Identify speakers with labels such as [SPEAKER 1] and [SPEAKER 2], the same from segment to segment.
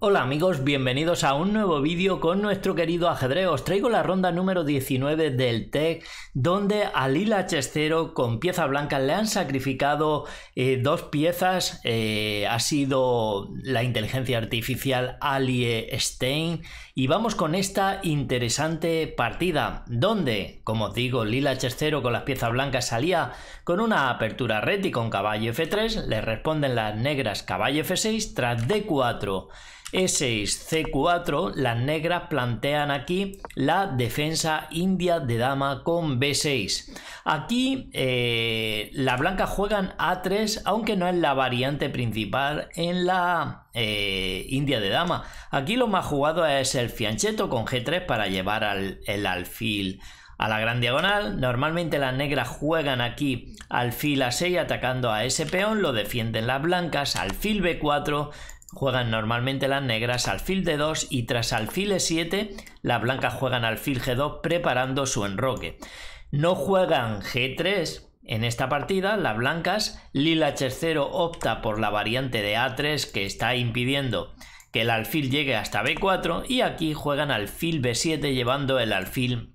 [SPEAKER 1] Hola amigos, bienvenidos a un nuevo vídeo con nuestro querido ajedrez. Os traigo la ronda número 19 del TEC, donde a Lila con pieza blanca le han sacrificado eh, dos piezas. Eh, ha sido la inteligencia artificial Alie Stein. Y vamos con esta interesante partida, donde, como os digo, Lila Chestero con las piezas blancas salía con una apertura Reti y con caballo F3. Le responden las negras caballo F6 tras D4. E6-C4, las negras plantean aquí la defensa india de dama con B6. Aquí eh, las blancas juegan A3, aunque no es la variante principal en la eh, india de dama. Aquí lo más jugado es el fiancheto con G3 para llevar al, el alfil a la gran diagonal. Normalmente las negras juegan aquí alfil a6 atacando a ese peón, lo defienden las blancas, alfil b4, juegan normalmente las negras alfil D2 y tras alfil E7 las blancas juegan alfil G2 preparando su enroque. No juegan G3 en esta partida, las blancas, lila H0 opta por la variante de A3 que está impidiendo que el alfil llegue hasta B4 y aquí juegan alfil B7 llevando el alfil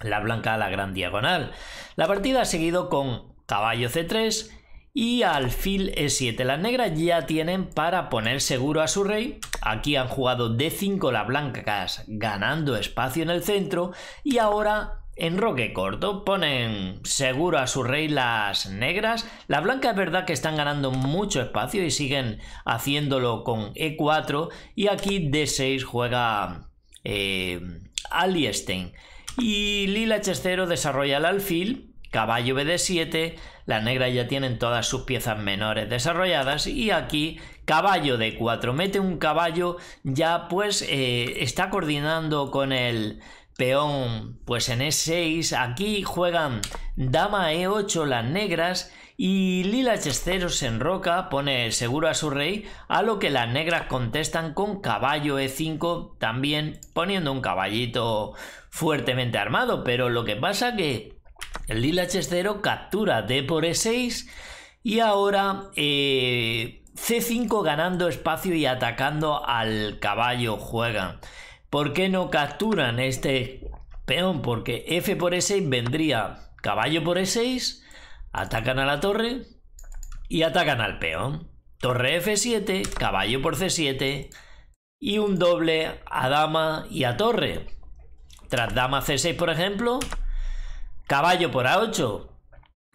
[SPEAKER 1] la blanca a la gran diagonal. La partida ha seguido con caballo C3, y alfil e7. Las negras ya tienen para poner seguro a su rey. Aquí han jugado d5 las blancas, ganando espacio en el centro. Y ahora en roque corto ponen seguro a su rey las negras. Las blancas es verdad que están ganando mucho espacio y siguen haciéndolo con E4. Y aquí D6 juega Ali eh, Aliestein. Y Lila H0 desarrolla el alfil caballo BD7, las negras ya tienen todas sus piezas menores desarrolladas y aquí caballo D4, mete un caballo ya pues eh, está coordinando con el peón pues en E6, aquí juegan dama E8 las negras y Lila H0 se enroca, pone seguro a su rey, a lo que las negras contestan con caballo E5 también poniendo un caballito fuertemente armado, pero lo que pasa que el Lila H0 captura D por E6 y ahora eh, C5 ganando espacio y atacando al caballo juega. ¿Por qué no capturan este peón? Porque F por E6 vendría caballo por E6, atacan a la torre y atacan al peón. Torre F7, caballo por C7 y un doble a dama y a torre. Tras dama C6, por ejemplo, Caballo por A8.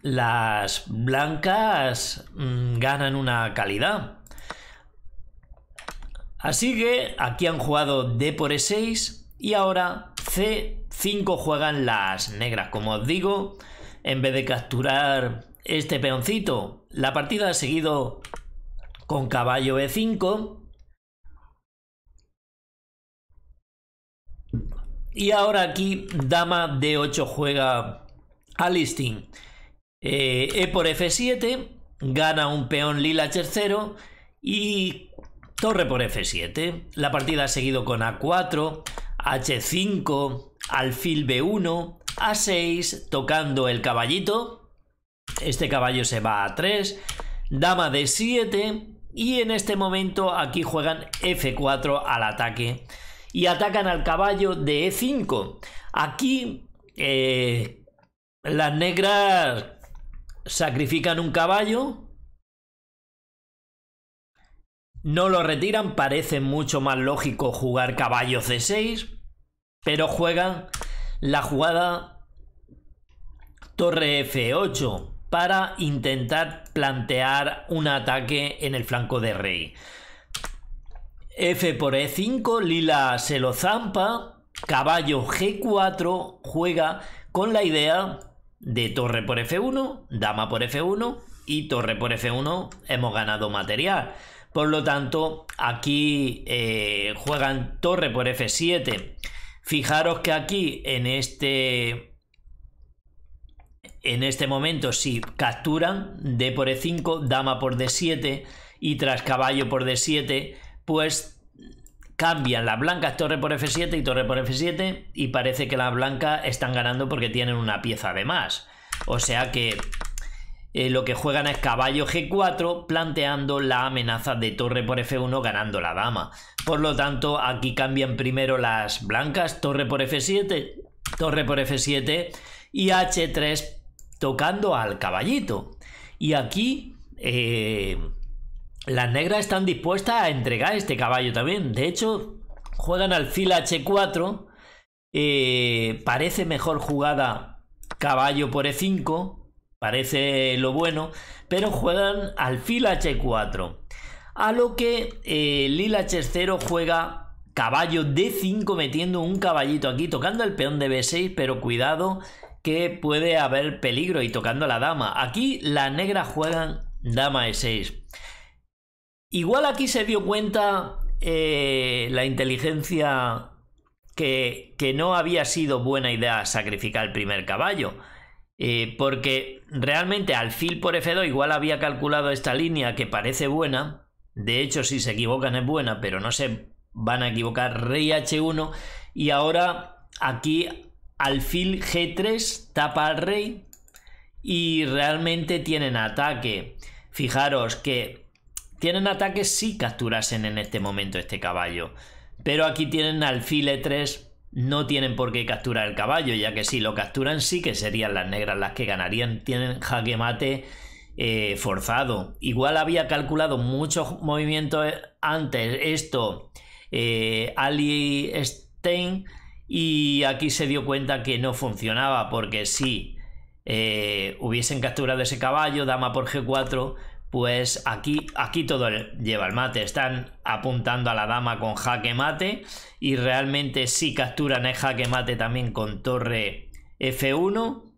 [SPEAKER 1] Las blancas mm, ganan una calidad. Así que aquí han jugado D por E6 y ahora C5 juegan las negras. Como os digo, en vez de capturar este peoncito, la partida ha seguido con caballo E5. Y ahora aquí dama D8 juega Alistin... Eh, e por F7, gana un peón lila H0... y torre por F7. La partida ha seguido con A4, H5, alfil B1, A6, tocando el caballito. Este caballo se va a 3, dama de 7 y en este momento aquí juegan F4 al ataque y atacan al caballo de E5. Aquí eh, las negras sacrifican un caballo. No lo retiran, parece mucho más lógico jugar caballo C6, pero juegan la jugada torre F8 para intentar plantear un ataque en el flanco de rey. F por E5, Lila se lo zampa, caballo G4 juega con la idea de torre por F1, dama por F1 y torre por F1 hemos ganado material. Por lo tanto, aquí eh, juegan torre por F7. Fijaros que aquí en este... En este momento, si capturan D por E5, dama por D7 y tras caballo por D7, pues cambian las blancas torre por F7 y torre por F7 y parece que las blancas están ganando porque tienen una pieza de más. O sea que eh, lo que juegan es caballo G4 planteando la amenaza de torre por F1 ganando la dama. Por lo tanto, aquí cambian primero las blancas, torre por F7, torre por F7 y H3 tocando al caballito. Y aquí... Eh, las negras están dispuestas a entregar este caballo también. De hecho, juegan al H4. Eh, parece mejor jugada caballo por E5. Parece lo bueno. Pero juegan al H4. A lo que el eh, Lila H0 juega caballo D5 metiendo un caballito aquí, tocando el peón de B6, pero cuidado que puede haber peligro y tocando la dama. Aquí las negras juegan dama E6. Igual aquí se dio cuenta eh, la inteligencia que, no había sido buena idea sacrificar el primer caballo. Eh, porque realmente alfil por F2 igual había calculado esta línea que parece buena. De hecho, si se equivocan es buena, pero no se van a equivocar rey H1. Y ahora aquí alfil G3 tapa al rey. Y realmente tienen ataque. Fijaros que tienen ataques si capturasen en este momento este caballo. Pero aquí tienen alfile 3, no tienen por qué capturar el caballo, ya que si lo capturan sí que serían las negras las que ganarían. Tienen jaque mate eh, forzado. Igual había calculado muchos movimientos antes esto eh, Ali Stein y aquí se dio cuenta que no funcionaba porque si eh, hubiesen capturado ese caballo, dama por G4, pues aquí, aquí todo lleva el mate. Están apuntando a la dama con jaque mate. Y realmente si capturan el jaque mate también con torre F1.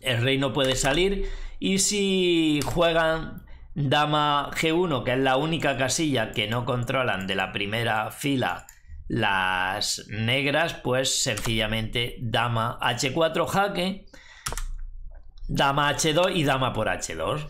[SPEAKER 1] El rey no puede salir. Y si juegan dama G1, que es la única casilla que no controlan de la primera fila las negras, pues sencillamente dama H4 jaque. Dama H2 y dama por H2.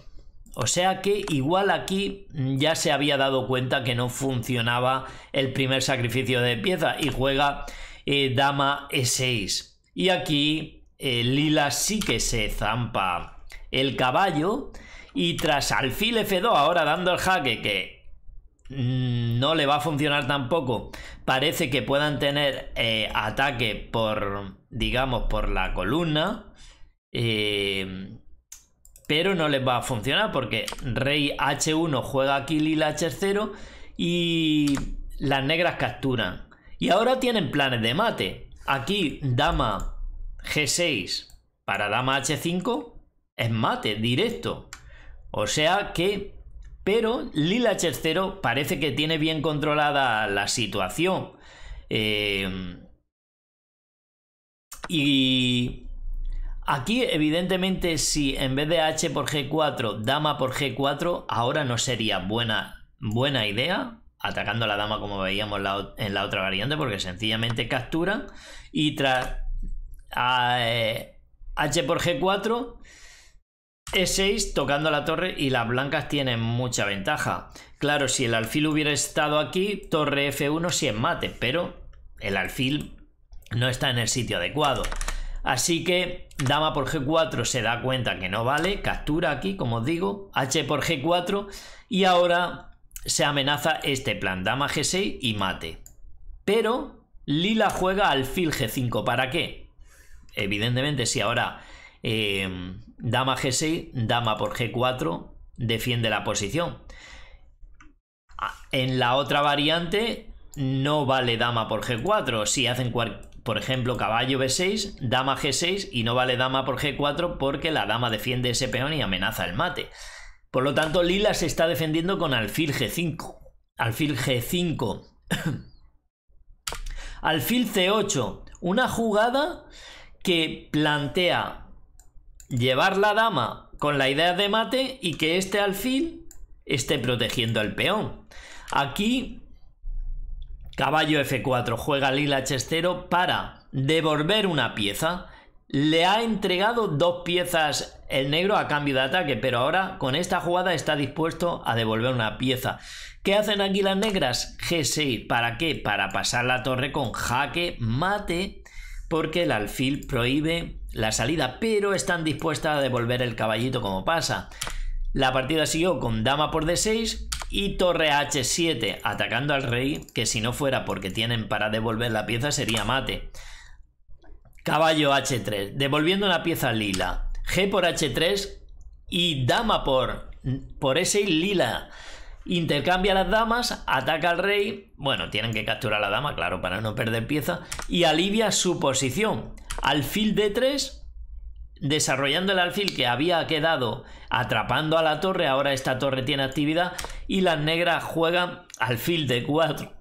[SPEAKER 1] O sea que igual aquí ya se había dado cuenta que no funcionaba el primer sacrificio de pieza y juega eh, dama e6. Y aquí eh, Lila sí que se zampa el caballo y tras alfil f2 ahora dando el jaque que mm, no le va a funcionar tampoco. Parece que puedan tener eh, ataque por, digamos, por la columna. Eh, pero no les va a funcionar porque rey h1 juega aquí lila h0 y las negras capturan. Y ahora tienen planes de mate. Aquí dama g6 para dama h5 es mate directo. O sea que... Pero lila h0 parece que tiene bien controlada la situación. Eh, y Aquí, evidentemente, si en vez de H por G4, dama por G4, ahora no sería buena, buena idea atacando a la dama como veíamos en la otra variante, porque sencillamente capturan y tras eh, H por G4, E6 tocando la torre y las blancas tienen mucha ventaja. Claro, si el alfil hubiera estado aquí, torre F1 sí es mate, pero el alfil no está en el sitio adecuado. Así que dama por G4 se da cuenta que no vale, captura aquí, como os digo, H por G4 y ahora se amenaza este plan, dama G6 y mate. Pero Lila juega alfil G5, ¿para qué? Evidentemente si ahora em, dama G6, dama por G4, defiende la posición. En la otra variante no vale dama por G4, si hacen cualquier por ejemplo, caballo b6, dama g6 y no vale dama por g4 porque la dama defiende ese peón y amenaza el mate. Por lo tanto, Lila se está defendiendo con alfil g5. Alfil g5. alfil c8. Una jugada que plantea llevar la dama con la idea de mate y que este alfil esté protegiendo al peón. Aquí Caballo F4 juega Lila 0 para devolver una pieza. Le ha entregado dos piezas el negro a cambio de ataque, pero ahora con esta jugada está dispuesto a devolver una pieza. ¿Qué hacen aquí las negras? G6. ¿Para qué? Para pasar la torre con jaque mate, porque el alfil prohíbe la salida, pero están dispuestas a devolver el caballito como pasa. La partida siguió con dama por d6 y torre h7 atacando al rey, que si no fuera porque tienen para devolver la pieza sería mate. Caballo h3, devolviendo la pieza lila. G por h3 y dama por, por e lila. Intercambia las damas, ataca al rey. Bueno, tienen que capturar a la dama, claro, para no perder pieza. Y alivia su posición. Alfil d3 desarrollando el alfil que había quedado atrapando a la torre, ahora esta torre tiene actividad y las negras juegan alfil de 4.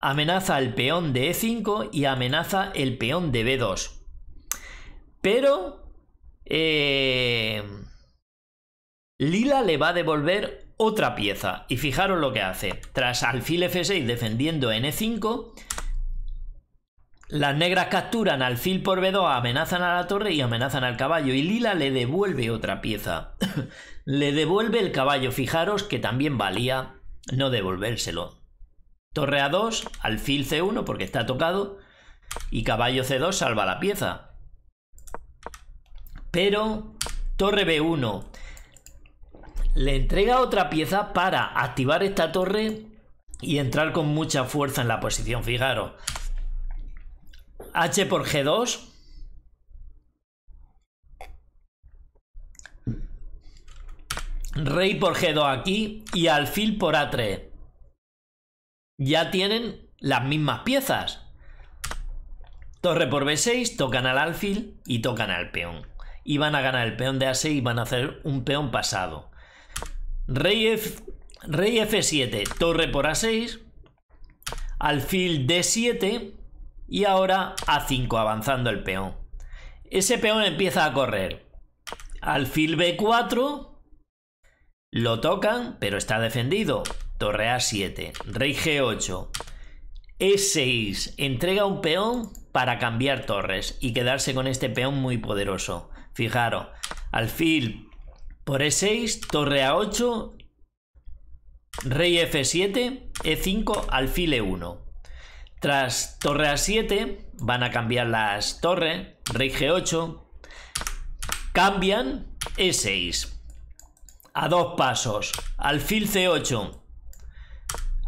[SPEAKER 1] Amenaza el peón de E5 y amenaza el peón de B2. Pero eh, Lila le va a devolver otra pieza y fijaros lo que hace. Tras alfil F6 defendiendo en e 5 las negras capturan al fil por B2, amenazan a la torre y amenazan al caballo. Y Lila le devuelve otra pieza. le devuelve el caballo. Fijaros que también valía no devolvérselo. Torre A2, alfil C1 porque está tocado. Y caballo C2 salva la pieza. Pero torre B1 le entrega otra pieza para activar esta torre y entrar con mucha fuerza en la posición. Fijaros. H por G2. Rey por G2 aquí y alfil por A3. Ya tienen las mismas piezas. Torre por B6, tocan al alfil y tocan al peón. Y van a ganar el peón de A6 y van a hacer un peón pasado. Rey, F, Rey F7, torre por A6, alfil D7 y ahora A5 avanzando el peón. Ese peón empieza a correr. Alfil B4, lo tocan, pero está defendido. Torre A7, rey G8, E6, entrega un peón para cambiar torres y quedarse con este peón muy poderoso. Fijaros, alfil por E6, torre A8, rey F7, E5, alfil E1. Tras torre A7 van a cambiar las torres, rey G8, cambian E6, a dos pasos, alfil C8,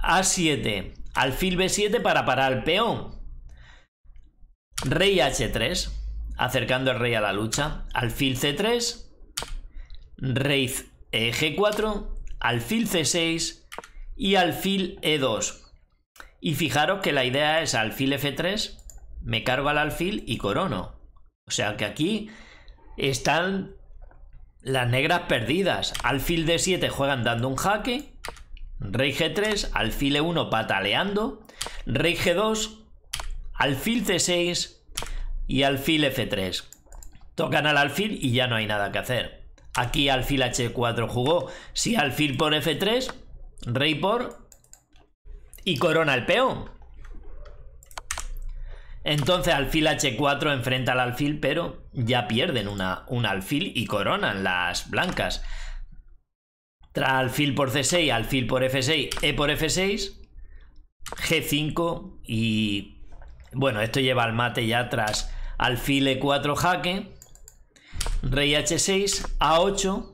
[SPEAKER 1] A7, alfil B7 para parar al peón, rey H3, acercando el rey a la lucha, alfil C3, rey e G4, alfil C6 y alfil E2 y fijaros que la idea es alfil F3, me cargo al alfil y corono. O sea que aquí están las negras perdidas. Alfil D7 juegan dando un jaque. Rey G3, alfil E1 pataleando. Rey G2, alfil C6 y alfil F3. Tocan al alfil y ya no hay nada que hacer. Aquí alfil H4 jugó. Si alfil por F3, rey por y corona el peón. Entonces alfil h4 enfrenta al alfil, pero ya pierden un alfil y coronan las blancas. Tras alfil por c6, alfil por f6, e por f6, g5 y... Bueno, esto lleva al mate ya tras alfil e4 jaque, rey h6, a8,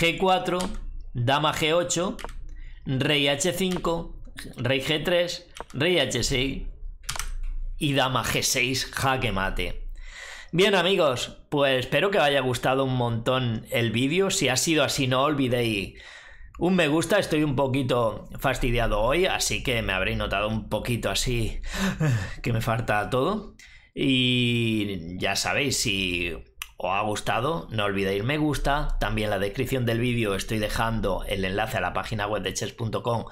[SPEAKER 1] g4, dama g8, rey h5, Rey G3, Rey H6 y Dama G6, jaque mate. Bien amigos, pues espero que os haya gustado un montón el vídeo. Si ha sido así, no olvidéis un me gusta. Estoy un poquito fastidiado hoy, así que me habréis notado un poquito así que me falta todo. Y ya sabéis, si os ha gustado, no olvidéis me gusta. También en la descripción del vídeo estoy dejando el enlace a la página web de chess.com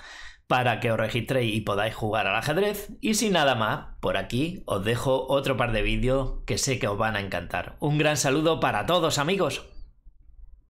[SPEAKER 1] para que os registréis y podáis jugar al ajedrez. Y sin nada más, por aquí os dejo otro par de vídeos que sé que os van a encantar. Un gran saludo para todos amigos.